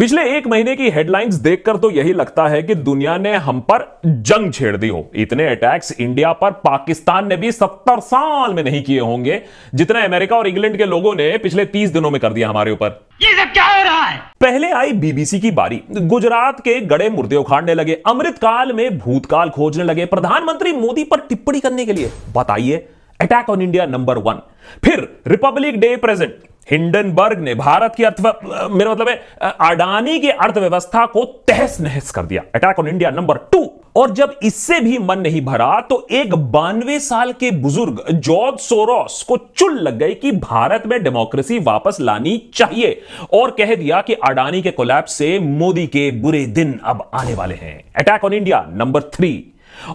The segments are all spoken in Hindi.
पिछले एक महीने की हेडलाइंस देखकर तो यही लगता है कि दुनिया ने हम पर जंग छेड़ दी हो इतने अटैक्स इंडिया पर पाकिस्तान ने भी सत्तर साल में नहीं किए होंगे जितने अमेरिका और इंग्लैंड के लोगों ने पिछले तीस दिनों में कर दिया हमारे ऊपर ये सब क्या हो रहा है पहले आई बीबीसी की बारी गुजरात के गड़े मुर्दे उखाड़ने लगे अमृतकाल में भूतकाल खोजने लगे प्रधानमंत्री मोदी पर टिप्पणी करने के लिए बताइए attack on India number one फिर रिपब्लिक डे प्रेजेंट हिंडनबर्ग ने भारत की अर्थ मेरा मतलब है अडानी की अर्थव्यवस्था को तहस नहस कर दिया attack on India number two और जब इससे भी मन नहीं भरा तो एक बानवे साल के बुजुर्ग जॉर्ज सोरोस को चुल लग गई कि भारत में डेमोक्रेसी वापस लानी चाहिए और कह दिया कि अडानी के कोलैप्स से मोदी के बुरे दिन अब आने वाले हैं attack on India number three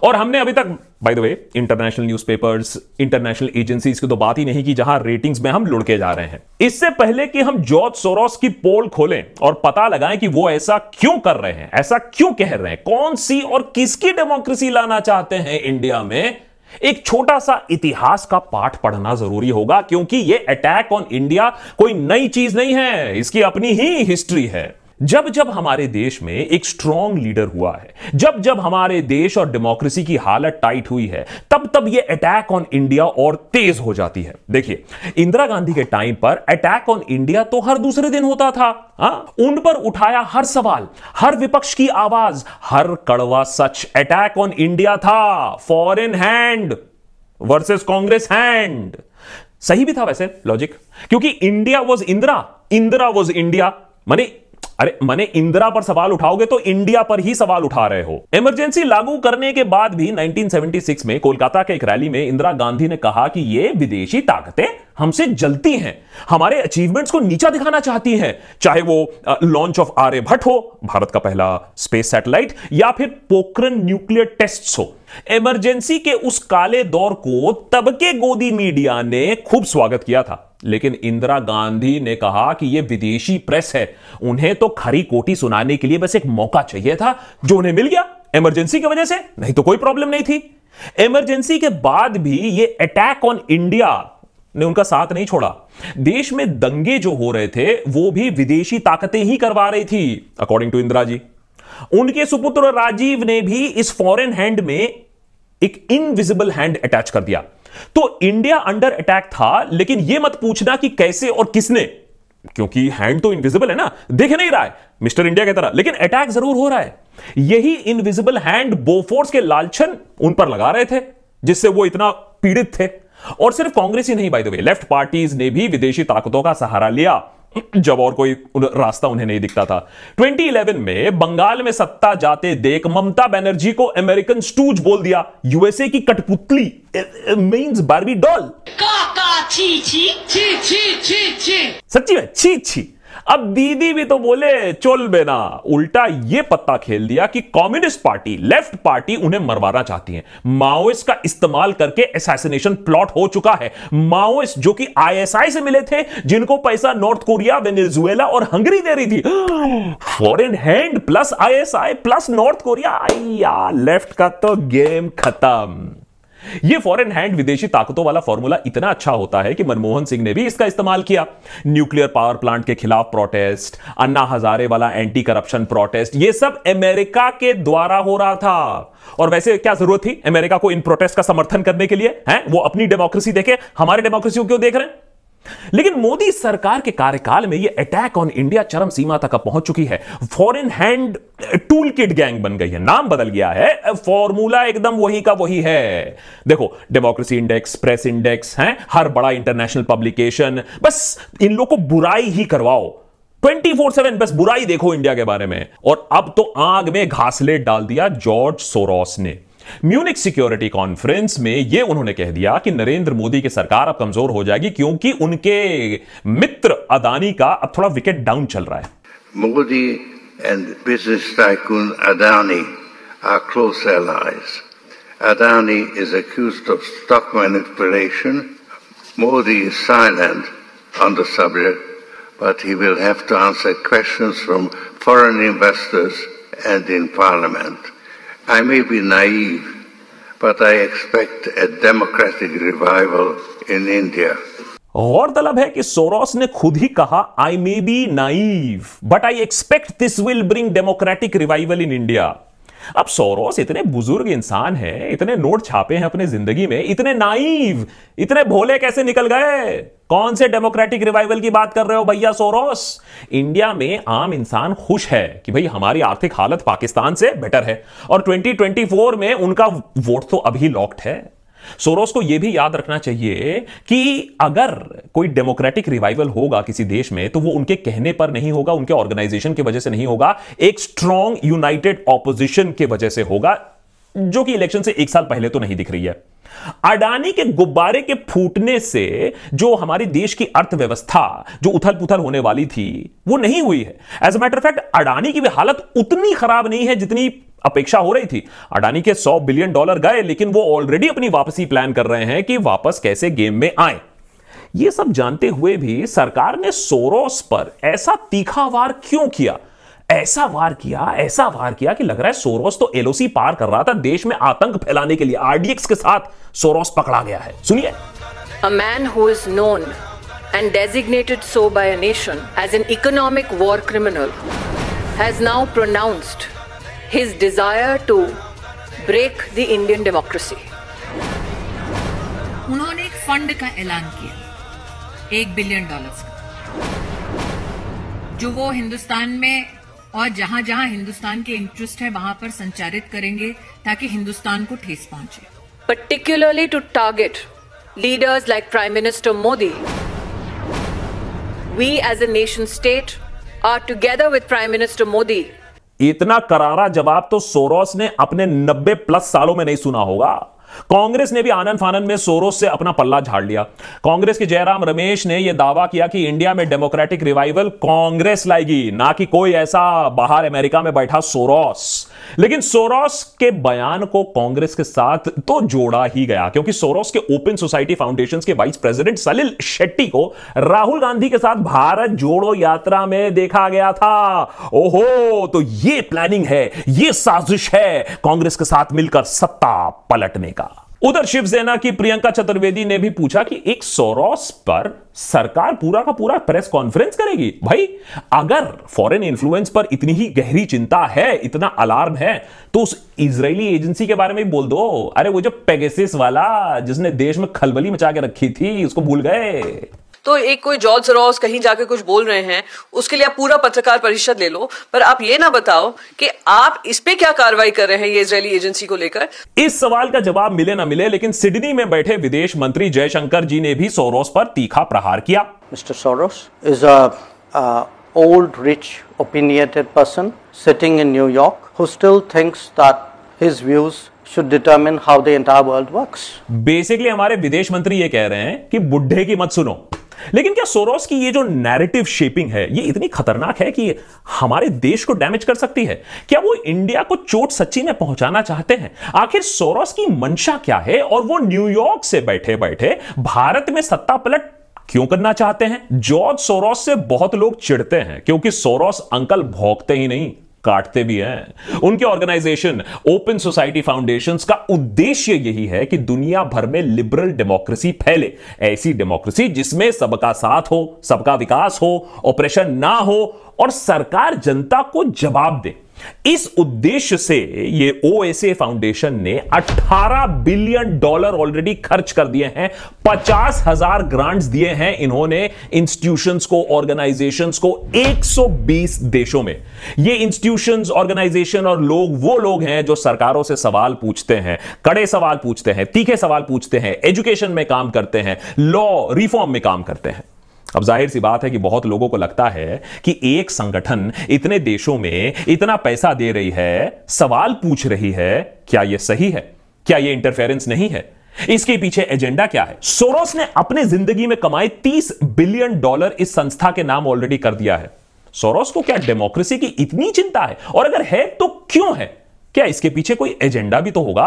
और हमने अभी तक by the way international newspapers international agencies की तो बात ही नहीं की जहां रेटिंग्स में हम लुढ़के जा रहे हैं इससे पहले कि हम जॉर्ज सोरोस की पोल खोलें और पता लगाएं कि वो ऐसा क्यों कर रहे हैं ऐसा क्यों कह रहे हैं कौन सी और किसकी डेमोक्रेसी लाना चाहते हैं इंडिया में एक छोटा सा इतिहास का पाठ पढ़ना जरूरी होगा क्योंकि यह अटैक ऑन इंडिया कोई नई चीज नहीं है इसकी अपनी ही हिस्ट्री है जब जब हमारे देश में एक स्ट्रांग लीडर हुआ है जब जब हमारे देश और डेमोक्रेसी की हालत टाइट हुई है तब तब ये अटैक ऑन इंडिया और तेज हो जाती है देखिए इंदिरा गांधी के टाइम पर अटैक ऑन इंडिया तो हर दूसरे दिन होता था हा? उन पर उठाया हर सवाल हर विपक्ष की आवाज हर कड़वा सच अटैक ऑन इंडिया था foreign hand versus Congress hand सही भी था वैसे लॉजिक क्योंकि India was Indira Indira was India मानी अरे मैंने इंदिरा पर सवाल उठाओगे तो इंडिया पर ही सवाल उठा रहे हो इमरजेंसी लागू करने के बाद भी 1976 में कोलकाता के एक रैली में इंदिरा गांधी ने कहा कि ये विदेशी ताकतें हमसे जलती हैं हमारे अचीवमेंट्स को नीचा दिखाना चाहती हैं चाहे वो लॉन्च ऑफ आर्यभट्ट हो भारत का पहला स्पेस सैटेलाइट या फिर पोकरन न्यूक्लियर टेस्ट हो इमरजेंसी के उस काले दौर को तबके गोदी मीडिया ने खूब स्वागत किया था लेकिन इंदिरा गांधी ने कहा कि यह विदेशी प्रेस है उन्हें तो खरी कोटी सुनाने के लिए बस एक मौका चाहिए था जो उन्हें मिल गया इमरजेंसी की वजह से नहीं तो कोई प्रॉब्लम नहीं थी इमरजेंसी के बाद भी ये अटैक ऑन इंडिया ने उनका साथ नहीं छोड़ा देश में दंगे जो हो रहे थे वो भी विदेशी ताकतें ही करवा रही थी अकॉर्डिंग टू इंदिरा जी उनके सुपुत्र राजीव ने भी इस फॉरेन हैंड में एक इनविजिबल हैंड अटैच कर दिया तो इंडिया अंडर अटैक था लेकिन यह मत पूछना कि कैसे और किसने क्योंकि हैंड तो इनविजिबल है ना देख नहीं रहा है मिस्टर इंडिया की तरह लेकिन अटैक जरूर हो रहा है यही इनविजिबल हैंड बोफोर्स के लालचन उन पर लगा रहे थे जिससे वो इतना पीड़ित थे और सिर्फ कांग्रेस ही नहीं by the way left parties ने भी विदेशी ताकतों का सहारा लिया जब और कोई रास्ता उन्हें नहीं दिखता था 2011 में बंगाल में सत्ता जाते देख ममता बनर्जी को अमेरिकन स्टूज बोल दिया यूएसए की कठपुतली मींस बारबी डॉल सच्ची में छी छी अब दीदी भी तो बोले चोल बेना उल्टा यह पत्ता खेल दिया कि कम्युनिस्ट पार्टी लेफ्ट पार्टी उन्हें मरवाना चाहती है माओइस्ट का इस्तेमाल करके एसासिनेशन प्लॉट हो चुका है माओइस्ट जो कि आईएसआई से मिले थे जिनको पैसा नॉर्थ कोरिया वेनेजुएला और हंगरी दे रही थी foreign hand plus ISI plus North Korea आइया लेफ्ट का तो गेम खत्म यह फॉरेन हैंड विदेशी ताकतों वाला फॉर्मूला इतना अच्छा होता है कि मनमोहन सिंह ने भी इसका इस्तेमाल किया न्यूक्लियर पावर प्लांट के खिलाफ प्रोटेस्ट अन्ना हजारे वाला एंटी करप्शन प्रोटेस्ट ये सब अमेरिका के द्वारा हो रहा था और वैसे क्या जरूरत थी अमेरिका को इन प्रोटेस्ट का समर्थन करने के लिए है वो अपनी डेमोक्रेसी देखे हमारे डेमोक्रेसी को क्यों देख रहे हैं लेकिन मोदी सरकार के कार्यकाल में यह अटैक ऑन इंडिया चरम सीमा तक पहुंच चुकी है foreign hand tool kit gang बन गई है नाम बदल गया है फॉर्मूला एकदम वही का वही है देखो डेमोक्रेसी इंडेक्स प्रेस इंडेक्स है हर बड़ा इंटरनेशनल पब्लिकेशन बस इन लोग को बुराई ही करवाओ 24/7 बस बुराई देखो इंडिया के बारे में और अब तो आग में घासलेट डाल दिया जॉर्ज सोरोस ने म्यूनिक सिक्योरिटी कॉन्फ्रेंस में यह उन्होंने कह दिया कि नरेंद्र मोदी की सरकार अब कमजोर हो जाएगी क्योंकि उनके मित्र अदानी का अब थोड़ा विकेट डाउन चल रहा है Modi and business tycoon Adani are close allies Adani is accused of stock manipulation Modi is silent on the subject but he will have to answer questions from foreign investors and in parliament I may be naive, but I expect a democratic revival in India. गौरतलब है कि सोरोस ने खुद ही कहा I may be naive but I expect this will bring democratic revival in India अब सोरोस इतने बुजुर्ग इंसान हैं इतने नोट छापे हैं अपने जिंदगी में इतने नाइव इतने भोले कैसे निकल गए कौन से डेमोक्रेटिक रिवाइवल की बात कर रहे हो भैया सोरोस इंडिया में आम इंसान खुश है कि भाई हमारी आर्थिक हालत पाकिस्तान से बेटर है और 2024 में उनका वोट तो अभी लॉक्ड है सोरोस को यह भी याद रखना चाहिए कि अगर कोई डेमोक्रेटिक रिवाइवल होगा किसी देश में तो वो उनके कहने पर नहीं होगा उनके ऑर्गेनाइजेशन की वजह से नहीं होगा एक स्ट्रॉन्ग यूनाइटेड ऑपोजिशन की वजह से होगा जो कि इलेक्शन से एक साल पहले तो नहीं दिख रही है अडानी के गुब्बारे के फूटने से जो हमारी देश की अर्थव्यवस्था जो उथल पुथल होने वाली थी वो नहीं हुई है as a matter fact Adani की भी हालत उतनी खराब नहीं है जितनी अपेक्षा हो रही थी अडानी के 100 बिलियन डॉलर गए लेकिन वो ऑलरेडी अपनी वापसी प्लान कर रहे हैं कि वापस कैसे गेम में आए ये सब जानते हुए भी सरकार ने सोरोस पर ऐसा तीखा वार क्यों किया ऐसा वार किया ऐसा वार किया कि लग रहा है सोरोस तो एलओसी पार कर रहा था देश में आतंक फैलाने के लिए आरडीएक्स के साथ सोरोस पकड़ा गया है सुनिए a man who is known and designated so by a nation as an economic war criminal has now pronounced his desire to break the Indian democracy उन्होंने एक फंड का ऐलान किया एक बिलियन डॉलर्स का जो वो हिंदुस्तान में और जहां जहां हिंदुस्तान के इंटरेस्ट है वहां पर संचारित करेंगे ताकि हिंदुस्तान को ठेस पहुंचे particularly to target leaders like prime minister Modi we as a nation state are together with prime minister Modi इतना करारा जवाब तो सोरोस ने अपने 90 प्लस सालों में नहीं सुना होगा कांग्रेस ने भी आनंद फानंद में सोरोस से अपना पल्ला झाड़ लिया कांग्रेस के जयराम रमेश ने यह दावा किया कि इंडिया में डेमोक्रेटिक रिवाइवल कांग्रेस लाएगी ना कि कोई ऐसा बाहर अमेरिका में बैठा सोरोस लेकिन सोरोस के बयान को कांग्रेस के साथ तो जोड़ा ही गया क्योंकि सोरोस के ओपन सोसाइटी फाउंडेशन के वाइस प्रेसिडेंट सलिल शेट्टी को राहुल गांधी के साथ भारत जोड़ो यात्रा में देखा गया था ओहो तो ये प्लानिंग है ये साजिश है कांग्रेस के साथ मिलकर सत्ता पलटने का उधर शिवसेना की प्रियंका चतुर्वेदी ने भी पूछा कि एक सोरोस पर सरकार पूरा का पूरा प्रेस कॉन्फ्रेंस करेगी भाई अगर फॉरेन इन्फ्लुएंस पर इतनी ही गहरी चिंता है इतना अलार्म है तो उस इजरायली एजेंसी के बारे में बोल दो अरे वो जो पेगेसिस वाला जिसने देश में खलबली मचा के रखी थी उसको भूल गए तो एक कोई जॉर्ज रॉस कहीं जाके कुछ बोल रहे हैं उसके लिए आप पूरा पत्रकार परिषद ले लो पर आप ये ना बताओ कि आप इस पे क्या कार्रवाई कर रहे हैं ये इसराइली एजेंसी को लेकर इस सवाल का जवाब मिले ना मिले लेकिन सिडनी में बैठे विदेश मंत्री जयशंकर जी ने भी सोरोस पर तीखा प्रहार किया mister Soros is old rich opinionated person sitting in New York York who still thinks his views should determine how the entire world works. Basically, हमारे विदेश मंत्री ये कह रहे हैं कि बुढ़े की मत सुनो लेकिन क्या सोरोस की ये जो नैरेटिव शेपिंग है ये इतनी खतरनाक है कि हमारे देश को डैमेज कर सकती है क्या वो इंडिया को चोट सच्ची में पहुंचाना चाहते हैं आखिर सोरोस की मंशा क्या है और वो न्यूयॉर्क से बैठे बैठे भारत में सत्ता पलट क्यों करना चाहते हैं जॉर्ज सोरोस से बहुत लोग चिढ़ते हैं क्योंकि सोरोस अंकल भोगते ही नहीं काटते भी हैं उनके ऑर्गेनाइजेशन ओपन सोसाइटी फाउंडेशन का उद्देश्य यही है कि दुनिया भर में लिबरल डेमोक्रेसी फैले ऐसी डेमोक्रेसी जिसमें सबका साथ हो सबका विकास हो ऑपरेशन ना हो और सरकार जनता को जवाब दे इस उद्देश्य से ये ओएसए फाउंडेशन ने 18 बिलियन डॉलर ऑलरेडी खर्च कर दिए हैं पचास हजार ग्रांट दिए हैं इन्होंने इंस्टीट्यूशंस को ऑर्गेनाइजेशंस को 120 देशों में ये इंस्टीट्यूशंस ऑर्गेनाइजेशन और लोग वो लोग हैं जो सरकारों से सवाल पूछते हैं कड़े सवाल पूछते हैं तीखे सवाल पूछते हैं एजुकेशन में काम करते हैं लॉ रिफॉर्म में काम करते हैं अब जाहिर सी बात है कि बहुत लोगों को लगता है कि एक संगठन इतने देशों में इतना पैसा दे रही है सवाल पूछ रही है क्या यह सही है क्या यह इंटरफेरेंस नहीं है इसके पीछे एजेंडा क्या है सोरोस ने अपने जिंदगी में कमाए 30 बिलियन डॉलर इस संस्था के नाम ऑलरेडी कर दिया है सोरोस को क्या डेमोक्रेसी की इतनी चिंता है और अगर है तो क्यों है क्या इसके पीछे कोई एजेंडा भी तो होगा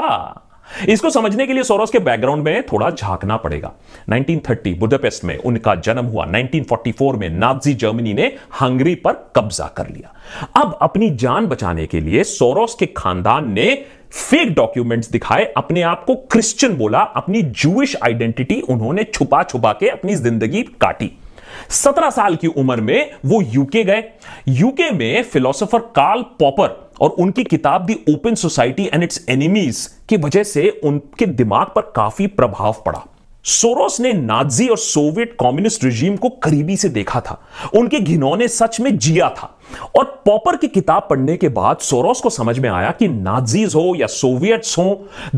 इसको समझने के लिए सोरोस के बैकग्राउंड में थोड़ा झांकना पड़ेगा 1930 बुदापेस्ट में उनका जन्म हुआ 1944 में नाजी जर्मनी ने हंगरी पर कब्जा कर लिया अब अपनी जान बचाने के लिए सोरोस के खानदान ने फेक डॉक्यूमेंट्स दिखाए अपने आप को क्रिश्चियन बोला अपनी जूश आइडेंटिटी उन्होंने छुपा छुपा के अपनी जिंदगी काटी सत्रह साल की उम्र में वो यूके गए यूके में फिलोसोफर कार्ल पॉपर और उनकी किताब the open society and its enemies की वजह से उनके दिमाग पर काफी प्रभाव पड़ा सोरोस ने नाजी और सोवियत कम्युनिस्ट रिजीम को करीबी से देखा था उनके घिनौने सच में जिया था और पॉपर की किताब पढ़ने के बाद सोरोस को समझ में आया कि नाजीज हो या सोवियट्स हो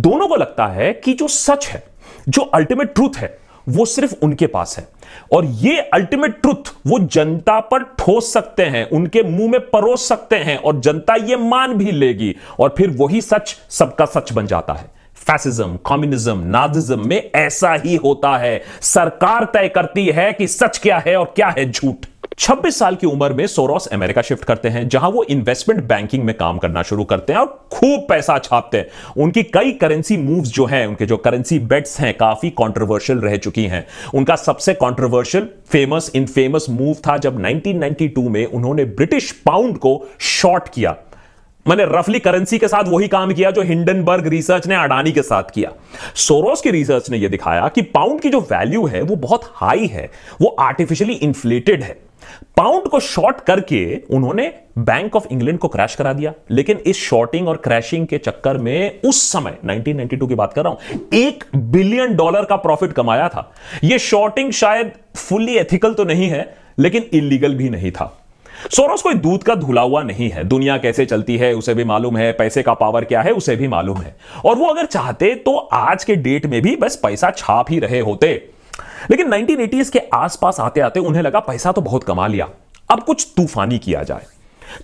दोनों को लगता है कि जो सच है जो अल्टीमेट ट्रूथ है वो सिर्फ उनके पास है और ये अल्टीमेट ट्रुथ वो जनता पर ठोस सकते हैं उनके मुंह में परोस सकते हैं और जनता ये मान भी लेगी और फिर वही सच सबका सच बन जाता है फैसिज्म कम्युनिज्म नाजिज्म में ऐसा ही होता है सरकार तय करती है कि सच क्या है और क्या है झूठ 26 साल की उम्र में सोरोस अमेरिका शिफ्ट करते हैं जहां वो इन्वेस्टमेंट बैंकिंग में काम करना शुरू करते हैं और खूब पैसा छापते हैं उनकी कई करेंसी मूव्स जो हैं उनके जो करेंसी बेट्स हैं काफी कंट्रोवर्शियल रह चुकी हैं उनका सबसे controversial famous infamous move था जब 1992 में उन्होंने ब्रिटिश पाउंड को शॉर्ट किया मैंने रफली करेंसी के साथ वही काम किया जो हिंडनबर्ग रिसर्च ने अडानी के साथ किया सोरोस की रिसर्च ने यह दिखाया कि पाउंड की जो वैल्यू है वो बहुत हाई है वो आर्टिफिशियली इन्फ्लेटेड है पाउंड को शॉर्ट करके उन्होंने बैंक ऑफ इंग्लैंड को क्रैश करा दिया लेकिन इस शॉर्टिंग और क्रैशिंग के चक्कर में उस समय 1992 की बात कर रहा हूं एक बिलियन डॉलर का प्रॉफिट कमाया था यह शॉर्टिंग शायद फुल्ली एथिकल तो नहीं है लेकिन इलीगल भी नहीं था सोरोस कोई दूध का धुला हुआ नहीं है दुनिया कैसे चलती है उसे भी मालूम है पैसे का पावर क्या है उसे भी मालूम है और वो अगर चाहते तो आज के डेट में भी बस पैसा छाप ही रहे होते लेकिन 1980s के आसपास आते आते उन्हें लगा पैसा तो बहुत कमा लिया अब कुछ तूफानी किया जाए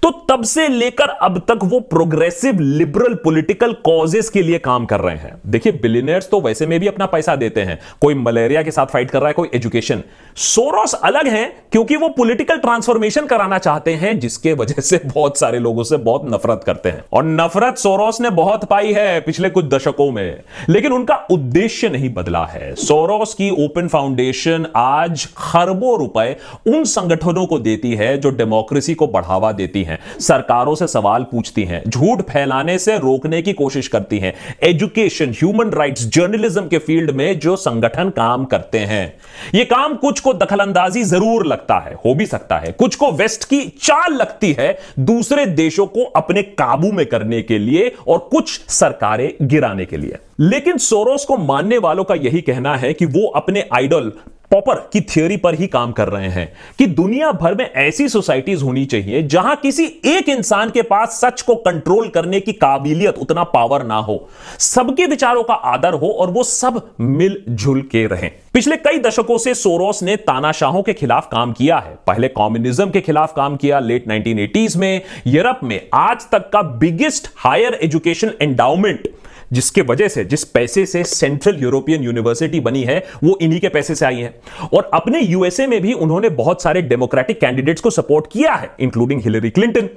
तो तब से लेकर अब तक वो प्रोग्रेसिव लिबरल पॉलिटिकल कॉजेस के लिए काम कर रहे हैं देखिए बिलियनियर्स तो वैसे में भी अपना पैसा देते हैं कोई मलेरिया के साथ फाइट कर रहा है कोई एजुकेशन सोरोस अलग है क्योंकि वो पॉलिटिकल ट्रांसफॉर्मेशन कराना चाहते हैं जिसके वजह से बहुत सारे लोगों से बहुत नफरत करते हैं और नफरत सोरोस ने बहुत पाई है पिछले कुछ दशकों में लेकिन उनका उद्देश्य नहीं बदला है सोरोस की ओपन फाउंडेशन आज खरबों रुपए उन संगठनों को देती है जो डेमोक्रेसी को बढ़ावा देती देती हैं सरकारों से सवाल पूछती हैं झूठ फैलाने से रोकने की कोशिश करती हैं एजुकेशन ह्यूमन राइट्स जर्नलिज्म के फील्ड में जो संगठन काम करते हैं ये काम कुछ को दखलंदाजी जरूर लगता है हो भी सकता है कुछ को वेस्ट की चाल लगती है दूसरे देशों को अपने काबू में करने के लिए और कुछ सरकारें गिराने के लिए लेकिन सोरोस को मानने वालों का यही कहना है कि वो अपने आइडल पॉपर की थियोरी पर ही काम कर रहे हैं कि दुनिया भर में ऐसी सोसाइटीज होनी चाहिए जहां किसी एक इंसान के पास सच को कंट्रोल करने की काबिलियत उतना पावर ना हो सबके विचारों का आदर हो और वो सब मिलजुल के रहें पिछले कई दशकों से सोरोस ने तानाशाहों के खिलाफ काम किया है पहले कॉम्युनिज्म के खिलाफ काम किया लेट 1980s में यूरोप में आज तक का बिगेस्ट हायर एजुकेशन एंडाउमेंट जिसके वजह से जिस पैसे से सेंट्रल यूरोपियन यूनिवर्सिटी बनी है वो इन्हीं के पैसे से आई है और अपने यूएसए में भी उन्होंने बहुत सारे डेमोक्रेटिक कैंडिडेट्स को सपोर्ट किया है इंक्लूडिंग हिलरी क्लिंटन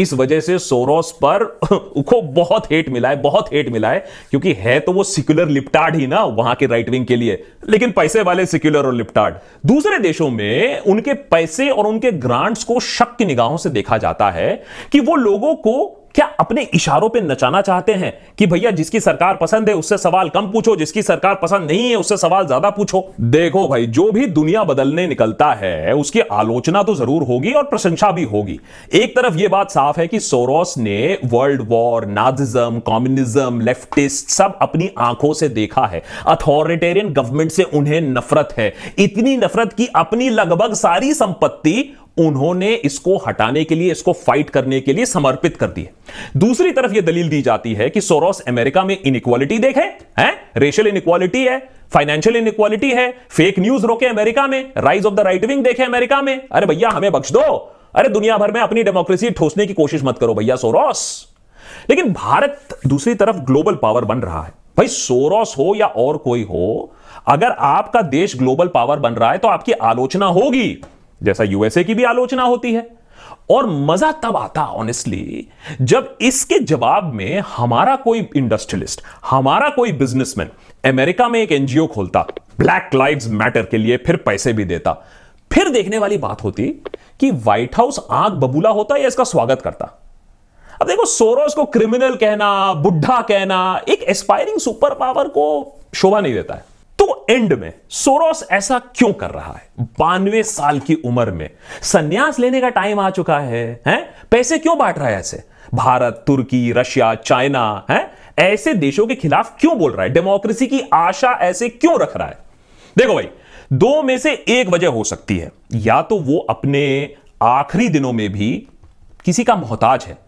इस वजह से सोरोस पर को बहुत हेट मिला है बहुत हेट मिला है क्योंकि है तो वो सिक्युलर लिपटार्ड ही ना वहां के राइट विंग के लिए लेकिन पैसे वाले सिक्युलर और लिप्टार्ड दूसरे देशों में उनके पैसे और उनके ग्रांट्स को शक की निगाहों से देखा जाता है कि वो लोगों को क्या अपने इशारों पे नचाना चाहते हैं कि भैया जिसकी सरकार पसंद है उससे सवाल कम पूछो जिसकी सरकार पसंद नहीं है उससे सवाल ज्यादा पूछो देखो भाई जो भी दुनिया बदलने निकलता है उसकी आलोचना तो जरूर होगी और प्रशंसा भी होगी एक तरफ यह बात साफ है कि सोरोस ने world war Nazism communism leftist सब अपनी आंखों से देखा है अथॉरिटेरियन गवर्नमेंट से उन्हें नफरत है इतनी नफरत की अपनी लगभग सारी संपत्ति उन्होंने इसको हटाने के लिए इसको फाइट करने के लिए समर्पित कर दी है दूसरी तरफ यह दलील दी जाती है कि सोरोस अमेरिका में इनिक्वालिटी देखे हैं रेशियल इनिक्वालिटी है फाइनेंशियल इनिक्वालिटी है फेक न्यूज रोके अमेरिका में rise of the right wing देखे अमेरिका में अरे भैया हमें बख्श दो अरे दुनिया भर में अपनी डेमोक्रेसी ठोसने की कोशिश मत करो भैया सोरोस लेकिन भारत दूसरी तरफ ग्लोबल पावर बन रहा है भाई सोरोस हो या और कोई हो अगर आपका देश ग्लोबल पावर बन रहा है तो आपकी आलोचना होगी जैसा यूएसए की भी आलोचना होती है और मजा तब आता ऑनेस्टली जब इसके जवाब में हमारा कोई इंडस्ट्रियलिस्ट हमारा कोई बिजनेसमैन अमेरिका में एक एनजीओ खोलता ब्लैक लाइव्स मैटर के लिए फिर पैसे भी देता फिर देखने वाली बात होती कि व्हाइट हाउस आग बबूला होता या इसका स्वागत करता अब देखो सोरोस को क्रिमिनल कहना बुढ़ा कहना एक एस्पायरिंग सुपर पावर को शोभा नहीं देता है तो एंड में सोरोस ऐसा क्यों कर रहा है बानवे साल की उम्र में संन्यास लेने का टाइम आ चुका है हैं? पैसे क्यों बांट रहा है ऐसे भारत तुर्की रशिया चाइना है ऐसे देशों के खिलाफ क्यों बोल रहा है डेमोक्रेसी की आशा ऐसे क्यों रख रहा है देखो भाई दो में से एक वजह हो सकती है या तो वो अपने आखिरी दिनों में भी किसी का मोहताज है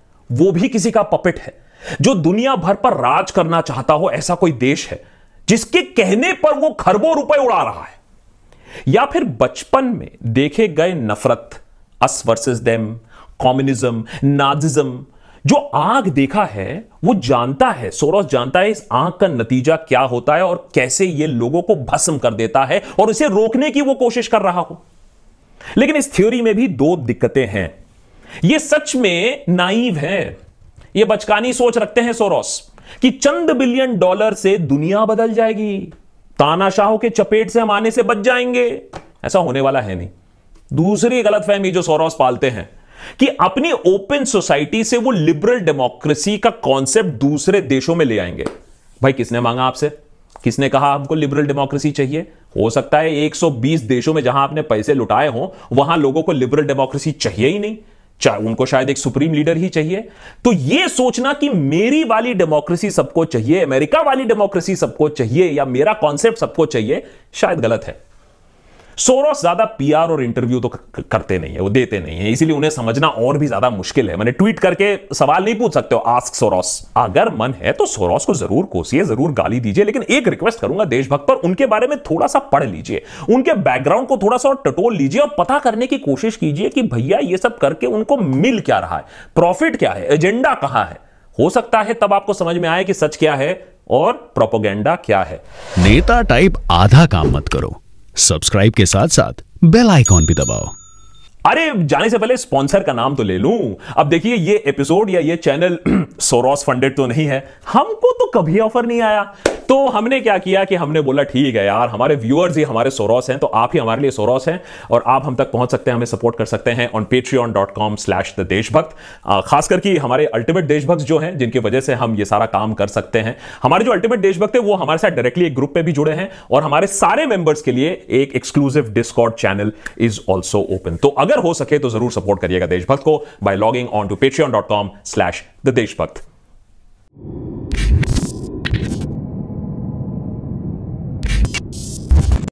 वो भी किसी का पपेट है जो दुनिया भर पर राज करना चाहता हो ऐसा कोई देश है जिसके कहने पर वो खरबों रुपए उड़ा रहा है या फिर बचपन में देखे गए नफरत us versus them communism Nazism जो आग देखा है वो जानता है सोरोस जानता है इस आग का नतीजा क्या होता है और कैसे ये लोगों को भस्म कर देता है और इसे रोकने की वो कोशिश कर रहा हो लेकिन इस थ्योरी में भी दो दिक्कतें हैं ये सच में नाइव है ये बचकानी सोच रखते हैं सोरोस कि चंद बिलियन डॉलर से दुनिया बदल जाएगी तानाशाहों के चपेट से हम आने से बच जाएंगे ऐसा होने वाला है नहीं दूसरी गलत फहमी जो सोरोस पालते हैं कि अपनी ओपन सोसाइटी से वो लिबरल डेमोक्रेसी का कॉन्सेप्ट दूसरे देशों में ले आएंगे भाई किसने मांगा आपसे किसने कहा हमको लिबरल डेमोक्रेसी चाहिए हो सकता है 120 देशों में जहां आपने पैसे लुटाए हों वहां लोगों को लिबरल डेमोक्रेसी चाहिए ही नहीं चाहे उनको शायद एक सुप्रीम लीडर ही चाहिए तो ये सोचना कि मेरी वाली डेमोक्रेसी सबको चाहिए अमेरिका वाली डेमोक्रेसी सबको चाहिए या मेरा कॉन्सेप्ट सबको चाहिए शायद गलत है सोरोस ज्यादा पीआर और इंटरव्यू तो करते नहीं है वो देते नहीं है इसीलिए उन्हें समझना और भी ज्यादा मुश्किल है मैंने ट्वीट करके सवाल नहीं पूछ सकते हो आस्क सोरोस अगर मन है तो सोरोस को जरूर कोसिए जरूर गाली दीजिए लेकिन एक रिक्वेस्ट करूंगा देशभक्त पर उनके बारे में थोड़ा सा पढ़ लीजिए उनके बैकग्राउंड को थोड़ा सा टटोल लीजिए और पता करने की कोशिश कीजिए कि भैया ये सब करके उनको मिल क्या रहा है प्रॉफिट क्या है एजेंडा कहां है हो सकता है तब आपको समझ में आए कि सच क्या है और प्रोपोगेंडा क्या है नेता टाइप आधा काम मत करो सब्सक्राइब के साथ साथ बेल आइकॉन भी दबाओ अरे जाने से पहले स्पॉन्सर का नाम तो ले लूं अब देखिए ये एपिसोड या ये चैनल सोरोस फंडेड तो नहीं है हमको तो कभी ऑफर नहीं आया तो हमने क्या किया कि हमने बोला ठीक है यार हमारे व्यूअर्स ही हमारे सोरोस हैं तो आप ही हमारे लिए सोरोस हैं और आप हम तक पहुंच सकते हैं हमें सपोर्ट कर सकते हैं on on dot com slash the Deshbhakt खास करके हमारे अल्टीमेट देशभक्त जो हैं जिनकी वजह से हम ये सारा काम कर सकते हैं हमारे जो अल्टीमेट देशभक्त है वो हमारे साथ डायरेक्टली एक ग्रुप पे भी जुड़े हैं और हमारे सारे मेंबर्स के लिए एक exclusive discord channel is also open तो अगर अगर हो सके तो जरूर सपोर्ट करिएगा देशभक्त को by logging on to on dot com slash the देशभक्त